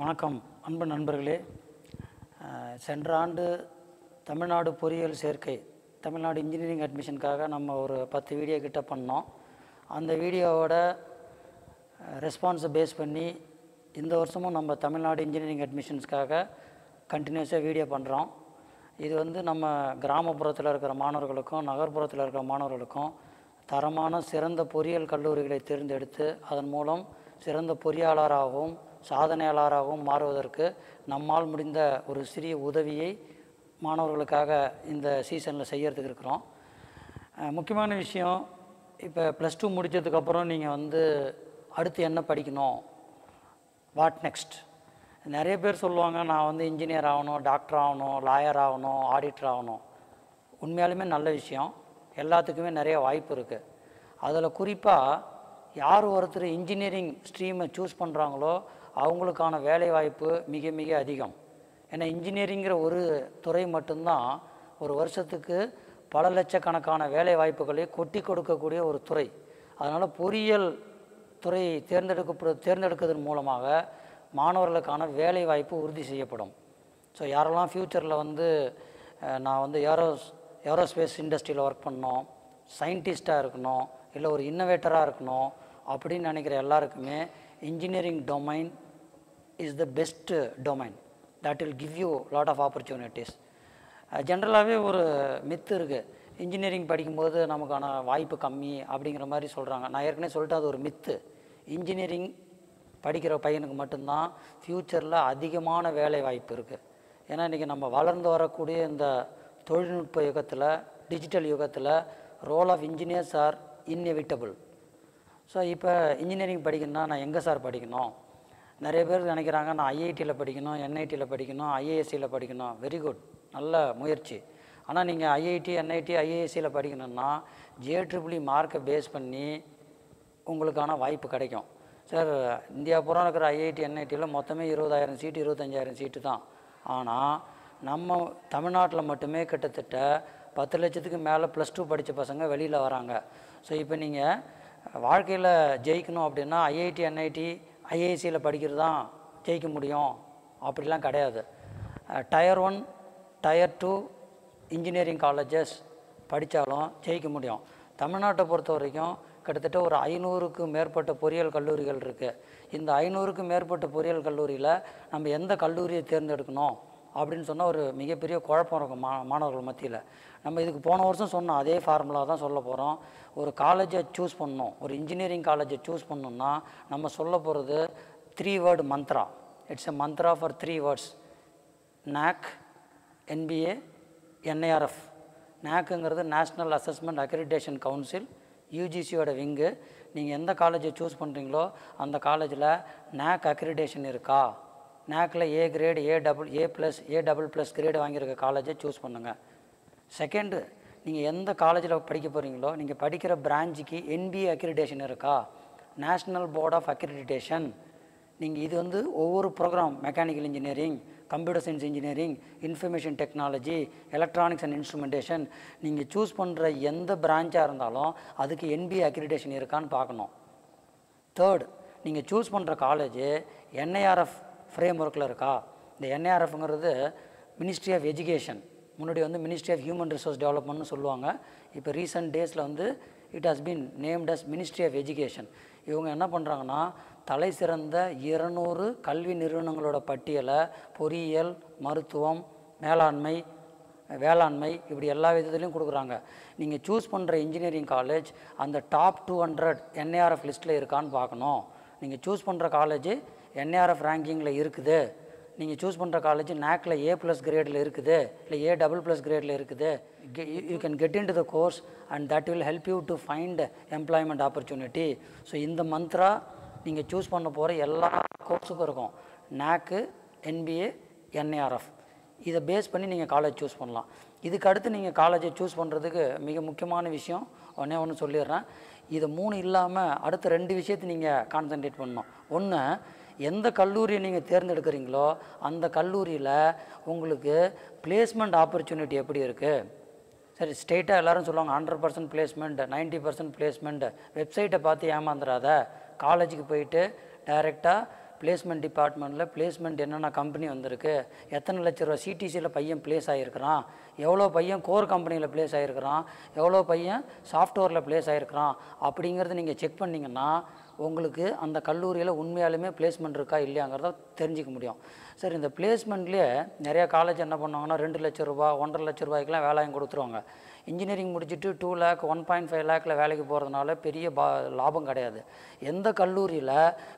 வணக்கம் அன்பு நண்பர்களே சென்ற ஆண்டு தமிழ்நாடு பொறியியல் சேர்க்கை தமிழ்நாடு இன்ஜினியரிங் அட்மிஷனுக்காக நம்ம ஒரு பத்து வீடியோ கிட்ட பண்ணோம் அந்த வீடியோவோட ரெஸ்பான்ஸை பேஸ் பண்ணி இந்த வருஷமும் நம்ம தமிழ்நாடு இன்ஜினியரிங் அட்மிஷன்ஸ்க்காக கண்டினியூஸாக வீடியோ பண்ணுறோம் இது வந்து நம்ம கிராமப்புறத்தில் இருக்கிற மாணவர்களுக்கும் நகர்ப்புறத்தில் இருக்கிற மாணவர்களுக்கும் தரமான சிறந்த பொறியியல் கல்லூரிகளை தேர்ந்தெடுத்து அதன் மூலம் சிறந்த பொறியாளராகவும் சாதனையாளராகவும் மாறுவதற்கு நம்மால் முடிந்த ஒரு சிறிய உதவியை மாணவர்களுக்காக இந்த சீசனில் செய்கிறதுக்கு இருக்கிறோம் முக்கியமான விஷயம் இப்போ ப்ளஸ் டூ முடித்ததுக்கப்புறம் நீங்கள் வந்து அடுத்து என்ன படிக்கணும் வாட் நெக்ஸ்ட் நிறைய பேர் சொல்லுவாங்க நான் வந்து இன்ஜினியர் ஆகணும் டாக்டர் ஆகணும் லாயர் ஆகணும் ஆடிட்டர் ஆகணும் உண்மையாலுமே நல்ல விஷயம் எல்லாத்துக்குமே நிறைய வாய்ப்பு இருக்குது அதில் குறிப்பாக யார் ஒருத்தர் இன்ஜினியரிங் ஸ்ட்ரீமை சூஸ் பண்ணுறாங்களோ அவங்களுக்கான வேலைவாய்ப்பு மிக மிக அதிகம் ஏன்னா இன்ஜினியரிங்கிற ஒரு துறை மட்டும்தான் ஒரு வருஷத்துக்கு பல லட்சக்கணக்கான வேலை வாய்ப்புகளை கொட்டி கொடுக்கக்கூடிய ஒரு துறை அதனால் பொறியியல் துறை தேர்ந்தெடுக்க தேர்ந்தெடுக்கிறதன் மூலமாக மாணவர்களுக்கான வேலை வாய்ப்பு உறுதி செய்யப்படும் ஸோ யாரெல்லாம் ஃப்யூச்சரில் வந்து நான் வந்து ஏரோஸ் ஏரோஸ்பேஸ் இண்டஸ்ட்ரியில் ஒர்க் பண்ணணும் சயின்டிஸ்ட்டாக இருக்கணும் இல்லை ஒரு இன்னோவேட்டராக இருக்கணும் அப்படின்னு நினைக்கிற எல்லாருக்குமே engineering domain is the best domain that will give you lot of opportunities ஜென்ரலாகவே ஒரு மித்து இருக்குது இன்ஜினியரிங் படிக்கும்போது நமக்கான வாய்ப்பு கம்மி அப்படிங்கிற மாதிரி சொல்கிறாங்க நான் ஏற்கனவே சொல்லிட்டு அது ஒரு மித்து இன்ஜினியரிங் படிக்கிற பையனுக்கு மட்டும்தான் ஃப்யூச்சரில் அதிகமான வேலை வாய்ப்பு இருக்குது ஏன்னா இன்றைக்கி நம்ம வளர்ந்து வரக்கூடிய இந்த தொழில்நுட்ப யுகத்தில் டிஜிட்டல் யுகத்தில் role of engineers are inevitable so இப்போ இன்ஜினியரிங் படிக்கணும்னா நான் எங்கே சார் படிக்கணும் நிறைய பேர் நினைக்கிறாங்க நான் ஐஐடியில் படிக்கணும் என்ஐடியில் படிக்கணும் ஐஏஎஸ்சியில் படிக்கணும் வெரி குட் நல்ல முயற்சி ஆனால் நீங்கள் ஐஐடி என்ஐடி ஐஏஎஸ்சியில் படிக்கணும்னா ஜே ட்ரிபிளி மார்க்கை பேஸ் பண்ணி உங்களுக்கான வாய்ப்பு கிடைக்கும் சார் இந்தியா பூரா இருக்கிற ஐஐடி என்ஐடியில் மொத்தமே இருபதாயிரம் சீட்டு இருபத்தஞ்சாயிரம் சீட்டு தான் ஆனால் நம்ம தமிழ்நாட்டில் மட்டுமே கிட்டத்தட்ட பத்து லட்சத்துக்கு மேலே ப்ளஸ் டூ படித்த பசங்க வெளியில் வராங்க ஸோ இப்போ நீங்கள் வாழ்க்கையில் ஜெயிக்கணும் அப்படின்னா ஐஐடி என்ஐடி ஐஏசியில் படிக்கிறது தான் ஜெயிக்க முடியும் அப்படிலாம் கிடையாது tier one tier two engineering colleges படித்தாலும் ஜெயிக்க முடியும் தமிழ்நாட்டை பொறுத்த வரைக்கும் கிட்டத்தட்ட ஒரு ஐநூறுக்கு மேற்பட்ட பொறியியல் கல்லூரிகள் இருக்குது இந்த ஐநூறுக்கு மேற்பட்ட பொறியியல் கல்லூரியில் நம்ம எந்த கல்லூரியை தேர்ந்தெடுக்கணும் அப்படின்னு சொன்னால் ஒரு மிகப்பெரிய குழப்பம் இருக்கும் மா மாணவர்கள் மத்தியில் நம்ம இதுக்கு போன வருஷம் சொன்னோம் அதே ஃபார்முலா தான் சொல்ல போகிறோம் ஒரு காலேஜை சூஸ் பண்ணணும் ஒரு இன்ஜினியரிங் காலேஜை சூஸ் பண்ணணும்னா நம்ம சொல்ல போகிறது three word mantra it's a mantra for three words NAAC NBA NIRF நேக்குங்கிறது நேஷ்னல் அசஸ்மெண்ட் அக்ரிடேஷன் கவுன்சில் யூஜிசியோட விங்கு நீங்கள் எந்த காலேஜை சூஸ் பண்ணுறீங்களோ அந்த காலேஜில் நேக் அக்ரிடேஷன் இருக்கா நேக்கில் A grade A double A plus A double plus grade வாங்கியிருக்க காலேஜை சூஸ் பண்ணுங்கள் செகண்டு நீங்கள் எந்த காலேஜில் படிக்க போகிறீங்களோ நீங்கள் படிக்கிற பிரான்ச்சுக்கு என்பிஏ அக்ரிடேஷன் இருக்கா நேஷ்னல் போர்ட் ஆஃப் அக்ரிடிடேஷன் நீங்கள் இது வந்து ஒவ்வொரு programme mechanical engineering computer science engineering information technology electronics and instrumentation நீங்கள் சூஸ் பண்ணுற எந்த பிரான்ச்சாக இருந்தாலும் அதுக்கு என்பிஏ அக்ரிடேஷன் இருக்கான்னு பார்க்கணும் தேர்ட் நீங்கள் சூஸ் பண்ணுற காலேஜ் என்ஐஆர்எஃப் ஃப்ரேம் ஒர்க்கில் இருக்கா இந்த என்ஏஆர்எஃப்ங்கிறது மினிஸ்ட்ரி ஆஃப் எஜுகேஷன் முன்னாடி வந்து மினிஸ்ட்ரி ஆஃப் ஹியூமன் ரிசோர்ஸ் டெவலப்மெண்ட்னு சொல்லுவாங்க இப்போ ரீசெண்ட் டேஸில் வந்து it has been named as ministry of education இவங்க என்ன பண்ணுறாங்கன்னா தலை சிறந்த இருநூறு கல்வி நிறுவனங்களோட பட்டியலை பொறியியல் மருத்துவம் மேலாண்மை வேளாண்மை இப்படி எல்லா விதத்துலையும் கொடுக்குறாங்க நீங்கள் சூஸ் பண்ணுற இன்ஜினியரிங் காலேஜ் அந்த டாப் டூ ஹண்ட்ரட் என்ஏஆர்எஃப் லிஸ்ட்டில் இருக்கான்னு பார்க்கணும் நீங்கள் சூஸ் பண்ணுற காலேஜ் என்ஏஆர்எஃப் ரேங்கிங்கில் இருக்குது நீங்கள் சூஸ் பண்ணுற காலேஜ் நேக்கில் ஏ ப்ளஸ் கிரேடில் இருக்குது இல்லை ஏ டபுள் ப்ளஸ் கிரேடில் இருக்குது you can get into the course and that will help you to find employment opportunity so இந்த மந்த்ரா நீங்கள் சூஸ் பண்ண போகிற எல்லா கோர்ஸுக்கும் இருக்கும் நேக்கு என்பிஏ என்ஏஆர்எஃப் இதை பேஸ் பண்ணி நீங்கள் காலேஜ் சூஸ் பண்ணலாம் இதுக்கு அடுத்து நீங்கள் காலேஜை சூஸ் பண்ணுறதுக்கு மிக முக்கியமான விஷயம் ஒன்றே ஒன்று சொல்லிடுறேன் இது மூணு இல்லாமல் அடுத்த ரெண்டு விஷயத்தை நீங்கள் கான்சன்ட்ரேட் பண்ணணும் ஒன்று எந்த கல்லூரியை நீங்கள் தேர்ந்தெடுக்கிறீங்களோ அந்த கல்லூரியில் உங்களுக்கு பிளேஸ்மெண்ட் ஆப்பர்ச்சுனிட்டி எப்படி இருக்குது சரி ஸ்டேட்டாக எல்லோரும் சொல்லுவாங்க hundred percent placement ninety percent placement வெப்சைட்டை பார்த்து ஏமாந்துடாத காலேஜுக்கு போயிட்டு டைரெக்டாக பிளேஸ்மெண்ட் டிபார்ட்மெண்ட்டில் பிளேஸ்மெண்ட் என்னென்ன கம்பெனி வந்திருக்கு எத்தனை லட்ச ரூபா சிடிசியில் பையன் பிளேஸ் ஆகிருக்கிறான் எவ்வளோ பையன் கோர் கம்பெனியில் பிளேஸ் ஆகிருக்கிறான் எவ்வளோ பையன் சாஃப்ட்வேரில் பிளேஸ் ஆகிருக்கிறான் அப்படிங்கிறத நீங்கள் செக் பண்ணிங்கன்னா உங்களுக்கு அந்த கல்லூரியில் உண்மையாலுமே பிளேஸ்மெண்ட் இருக்கா இல்லையாங்கிறத தெரிஞ்சிக்க முடியும் சார் இந்த பிளேஸ்மெண்ட்லேயே நிறையா காலேஜ் என்ன பண்ணுவாங்கன்னா ரெண்டு லட்ச ரூபா ஒன்றரை லட்ச ரூபாய்க்குலாம் வேலையும் கொடுத்துருவாங்க இன்ஜினியரிங் முடிச்சுட்டு two lakh one point five லேக்கில் வேலைக்கு போகிறதுனால பெரிய பா லாபம் கிடையாது எந்த கல்லூரியில்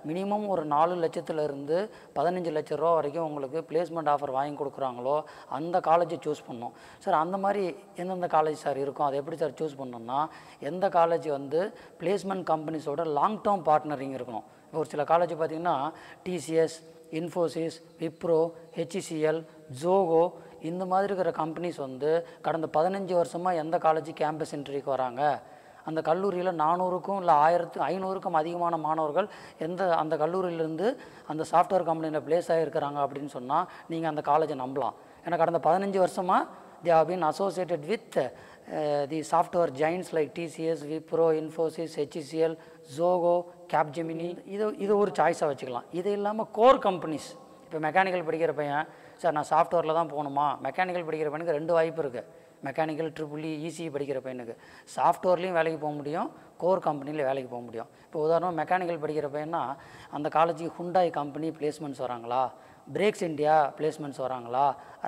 மினிமம் ஒரு நாலு லட்சத்துலேருந்து பதினஞ்சு லட்ச ரூபா வரைக்கும் உங்களுக்கு பிளேஸ்மெண்ட் ஆஃபர் வாங்கி கொடுக்குறாங்களோ அந்த காலேஜை சூஸ் பண்ணோம் சார் அந்த மாதிரி எந்தெந்த காலேஜ் சார் இருக்கும் அதை எப்படி சார் சூஸ் பண்ணோம்னா எந்த காலேஜ் வந்து பிளேஸ்மெண்ட் கம்பெனிஸோட லாங் டேர்ம் பார்ட்னரிங் இருக்கணும் ஒரு சில காலேஜ் பார்த்திங்கன்னா டிசிஎஸ் இன்ஃபோசிஸ் விப்ரோ ஹெச்இசிஎல் ஜோகோ இந்த மாதிரி இருக்கிற கம்பெனிஸ் வந்து கடந்த பதினஞ்சு வருஷமாக எந்த காலேஜ் கேம்பஸ் இன்டர்வியூக்கு வராங்க அந்த கல்லூரியில் நானூறுக்கும் இல்லை ஆயிரத்து ஐநூறுக்கும் அதிகமான மாணவர்கள் எந்த அந்த கல்லூரியிலேருந்து அந்த சாஃப்ட்வேர் கம்பெனியில் பிளேஸ் ஆகியிருக்கிறாங்க அப்படின்னு சொன்னால் நீங்கள் அந்த காலேஜை நம்பலாம் ஏன்னா கடந்த பதினஞ்சு வருஷமாக they have been associated with the uh, software giants like TCS Wipro Infosys HCL Zoho Capgemini இது இது ஒரு சாய்ஸாக வச்சுக்கலாம் இது இல்லாமல் கோர் கம்பெனிஸ் இப்போ மெக்கானிக்கல் படிக்கிற பையன் சார் நான் சாஃப்ட்வேரில் தான் போகணுமா மெக்கானிக்கல் படிக்கிற பையனுக்கு ரெண்டு வாய்ப்பு இருக்குது மெக்கானிக்கல் ட்ரிபிள்இ இசிஇ படிக்கிற பையனுக்கு சாஃப்ட்வேர்லேயும் வேலைக்கு போக முடியும் கோர் கம்பெனியில் வேலைக்கு போக முடியும் இப்போ உதாரணம் மெக்கானிக்கல் படிக்கிற பையனா அந்த காலேஜுக்கு ஹுண்டாய் கம்பெனி பிளேஸ்மெண்ட்ஸ் வராங்களா பிரேக்ஸ் இண்டியா பிளேஸ்மெண்ட்ஸ் வராங்களா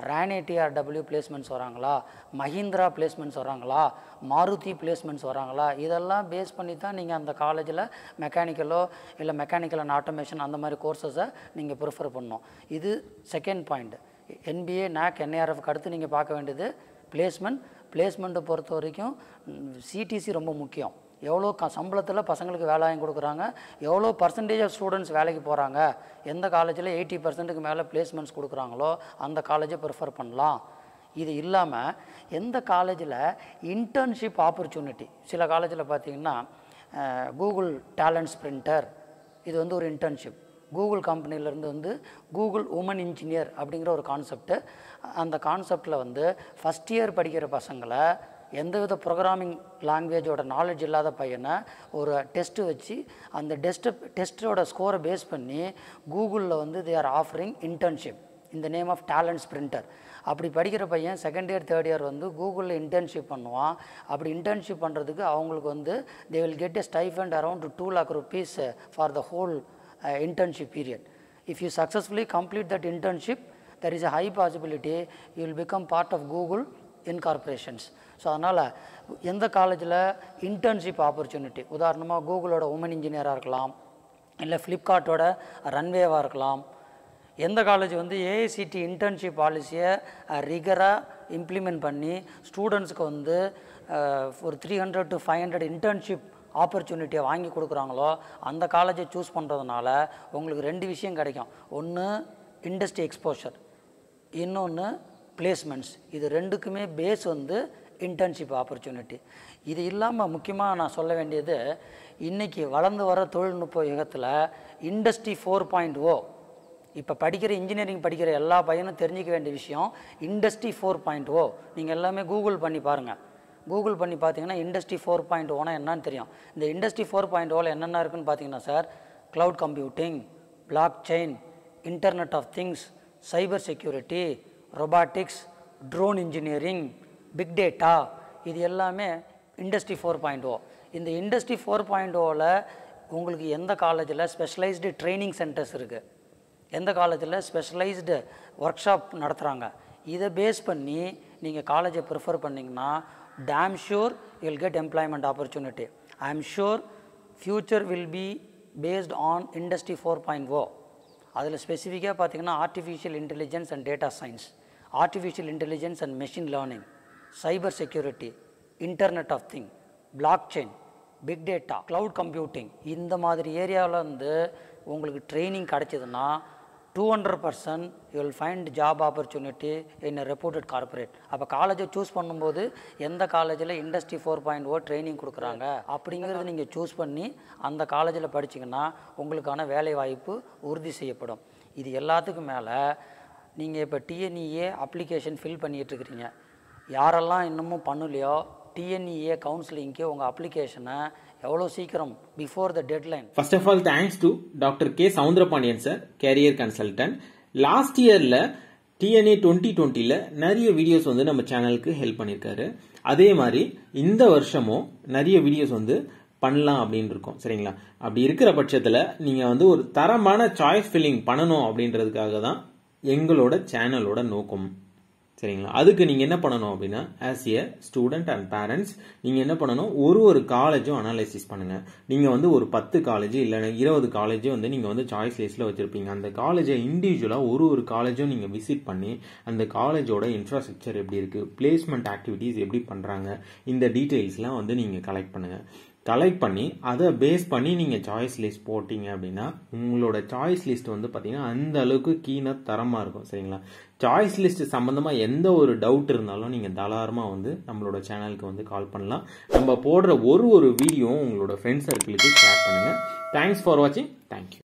ரேனேடிஆர் டபிள்யூ பிளேஸ்மெண்ட்ஸ் வராங்களா மஹிந்திரா பிளேஸ்மெண்ட்ஸ் வராங்களா மாருதி பிளேஸ்மெண்ட்ஸ் வராங்களா இதெல்லாம் பேஸ் பண்ணி தான் நீங்கள் அந்த காலேஜில் மெக்கானிக்கலோ இல்லை மெக்கானிக்கல் அண்ட் ஆட்டோமேஷன் அந்த மாதிரி கோர்சஸை நீங்கள் ப்ரிஃபர் பண்ணணும் இது second point NBA NAAC NIRF அடுத்து நீங்கள் பார்க்க வேண்டியது பிளேஸ்மெண்ட் பிளேஸ்மெண்ட்டை பொறுத்த வரைக்கும் சிடிசி ரொம்ப முக்கியம் எவ்வளோ க சம்பளத்தில் பசங்களுக்கு வேலையும் கொடுக்குறாங்க எவ்வளோ பர்சன்டேஜ் ஆஃப் ஸ்டூடெண்ட்ஸ் வேலைக்கு போகிறாங்க எந்த காலேஜில் எயிட்டி பர்சன்ட்டுக்கு மேலே பிளேஸ்மெண்ட்ஸ் கொடுக்குறாங்களோ அந்த காலேஜை ப்ரிஃபர் பண்ணலாம் இது இல்லாமல் எந்த காலேஜில் இன்டர்ன்ஷிப் ஆப்பர்ச்சுனிட்டி சில காலேஜில் பார்த்திங்கன்னா கூகுள் டேலண்ட் ஸ்ப்ரிண்டர் இது வந்து ஒரு இன்டர்ன்ஷிப் கூகுள் கம்பெனிலேருந்து வந்து கூகுள் உமன் இன்ஜினியர் அப்படிங்கிற ஒரு கான்செப்ட்டு அந்த கான்செப்டில் வந்து ஃபஸ்ட் இயர் படிக்கிற பசங்களை எந்தவித ப்ரோக்ராமிங் லாங்குவேஜோட நாலேஜ் இல்லாத பையனை ஒரு டெஸ்ட்டு வச்சு அந்த டெஸ்ட்டு டெஸ்ட்டோட ஸ்கோரை பேஸ் பண்ணி கூகுளில் வந்து தே ஆர் ஆஃபரிங் இன்டர்ன்ஷிப் இந்த நேம் ஆஃப் டேலண்ட் ஸ்ப்ரிண்டர் அப்படி படிக்கிற பையன் செகண்ட் இயர் தேர்ட் இயர் வந்து கூகுளில் இன்டர்ன்ஷிப் பண்ணுவான் அப்படி இன்டர்ன்ஷிப் பண்ணுறதுக்கு அவங்களுக்கு வந்து they will get a stipend around two lakh rupees for the whole internship period if you successfully complete that internship there is a high possibility you will become part of Google incorporations so அதனால் எந்த காலேஜில் internship opportunity உதாரணமாக கூகுளோட woman இன்ஜினியராக இருக்கலாம் இல்லை ஃப்ளிப்கார்ட்டோட ரன்வேவாக இருக்கலாம் எந்த college வந்து ஏஐசிடி இன்டர்ன்ஷிப் பாலிசியை ரிகராக இம்ப்ளிமெண்ட் பண்ணி ஸ்டூடெண்ட்ஸுக்கு வந்து ஒரு three hundred to five hundred internship ஆப்பர்ச்சுனிட்டியை வாங்கி கொடுக்குறாங்களோ அந்த காலேஜை சூஸ் பண்ணுறதுனால உங்களுக்கு ரெண்டு விஷயம் கிடைக்கும் ஒன்று இண்டஸ்ட்ரி எக்ஸ்போஷர் இன்னொன்று பிளேஸ்மெண்ட்ஸ் இது ரெண்டுக்குமே பேஸ் வந்து இன்டர்ன்ஷிப் ஆப்பர்ச்சுனிட்டி இது இல்லாமல் முக்கியமாக நான் சொல்ல வேண்டியது இன்றைக்கி வளர்ந்து வர தொழில்நுட்ப யுகத்தில் இண்டஸ்ட்ரி ஃபோர் பாயிண்ட் ஓ இப்போ படிக்கிற இன்ஜினியரிங் படிக்கிற எல்லா பையனும் தெரிஞ்சிக்க வேண்டிய விஷயம் இண்டஸ்ட்ரி ஃபோர் பாயிண்ட் ஓ நீங்கள் எல்லாமே கூகுள் பண்ணி பாருங்கள் கூகுள் பண்ணி பார்த்தீங்கன்னா இண்டஸ்ட்ரி ஃபோர் பாயிண்ட் ஓனால் என்னன்னு தெரியும் இந்த இண்டஸ்ட்ரி ஃபோர் பாயிண்ட் ஓவில் என்னென்ன இருக்குன்னு பார்த்தீங்கன்னா sir cloud computing blockchain internet of things cyber security robotics drone engineering big data இது எல்லாமே இண்டஸ்ட்ரி ஃபோர் பாயிண்ட் ஓ இந்த இண்டஸ்ட்ரி ஃபோர் பாயிண்ட் ஓவில் உங்களுக்கு எந்த காலேஜில் ஸ்பெஷலைஸ்டு ட்ரைனிங் சென்டர்ஸ் இருக்குது எந்த காலேஜில் ஸ்பெஷலைஸ்டு ஒர்க் ஷாப் நடத்துகிறாங்க இதை பேஸ் பண்ணி நீங்கள் காலேஜை ப்ரிஃபர் பண்ணிங்கன்னா damn sure will get employment opportunity I am sure future will be based on industry four point O அதில் ஸ்பெசிஃபிக்காக பார்த்தீங்கன்னா artificial intelligence and data science artificial intelligence and machine learning cyber security internet of thing blockchain big data cloud computing இந்த மாதிரி ஏரியாவில் வந்து உங்களுக்கு training கிடச்சிதுன்னா two hundred percent you will find job opportunity in reputed corporate அப்போ காலேஜை choose பண்ணும்போது எந்த காலேஜில் industry four point O training கொடுக்குறாங்க அப்படிங்கிறது நீங்கள் சூஸ் பண்ணி அந்த காலேஜில் படிச்சிங்கன்னா உங்களுக்கான வேலை வாய்ப்பு உறுதி செய்யப்படும் இது எல்லாத்துக்கும் மேலே நீங்கள் இப்போ டிஎன்இஏ அப்ளிகேஷன் ஃபில் e பண்ணிகிட்ருக்கிறீங்க யாரெல்லாம் இன்னமும் பண்ணலையோ டிஎன்இஏ கவுன்சிலிங்க்கு உங்கள் அப்ளிகேஷனை எவ்வளோ சீக்கிரம் before the deadline first of all thanks to doctor K Soundarapandian sir career consultant last இயரில் டிஎன்ஏ டுவெண்ட்டி டுவெண்ட்டியில் நிறைய வீடியோஸ் வந்து நம்ம சேனலுக்கு ஹெல்ப் பண்ணியிருக்காரு அதே மாதிரி இந்த வருஷமும் நிறைய வீடியோஸ் வந்து பண்ணலாம் அப்படின்னு இருக்கோம் சரிங்களா அப்படி இருக்கிற பட்சத்தில் நீங்கள் வந்து ஒரு தரமான சாய்ஸ் ஃபில்லிங் பண்ணணும் அப்படின்றதுக்காக தான் எங்களோட சேனலோட நோக்கம் சரிங்களா அதுக்கு நீங்கள் என்ன பண்ணணும் அப்படின்னா as a student and parents நீங்கள் என்ன பண்ணணும் ஒரு ஒரு காலேஜும் அனாலிசிஸ் பண்ணுங்கள் நீங்கள் வந்து ஒரு பத்து காலேஜ் இல்லை இருபது காலேஜும் வந்து நீங்கள் வந்து சாய்ஸ் லிஸ்ட்டில் வச்சுருப்பீங்க அந்த காலேஜை இண்டிவிஜுவலாக ஒரு ஒரு காலேஜும் நீங்கள் விசிட் பண்ணி அந்த காலேஜோட இன்ஃப்ராஸ்ட்ரக்சர் எப்படி இருக்குது பிளேஸ்மெண்ட் ஆக்டிவிட்டீஸ் எப்படி பண்ணுறாங்க இந்த டீட்டெயில்ஸ்லாம் வந்து நீங்கள் கலெக்ட் பண்ணுங்கள் கலெக்ட் பண்ணி அதை பேஸ் பண்ணி நீங்கள் சாய்ஸ் லிஸ்ட் போட்டிங்க அப்படின்னா உங்களோட சாய்ஸ் லிஸ்ட் வந்து பார்த்தீங்கன்னா அந்த அளவுக்கு கீனாக தரமாக இருக்கும் சரிங்களா சாய்ஸ் லிஸ்ட் சம்மந்தமாக எந்த ஒரு டவுட் இருந்தாலும் நீங்கள் தாராளமாக வந்து நம்மளோட சேனலுக்கு வந்து கால் பண்ணலாம் நம்ம போடுற ஒரு ஒரு வீடியோவும் உங்களோட ஃப்ரெண்ட்ஸ் சர்க்கிளுக்கு ஷேர் பண்ணுங்கள் தேங்க்ஸ் ஃபார் வாட்சிங் தேங்க்யூ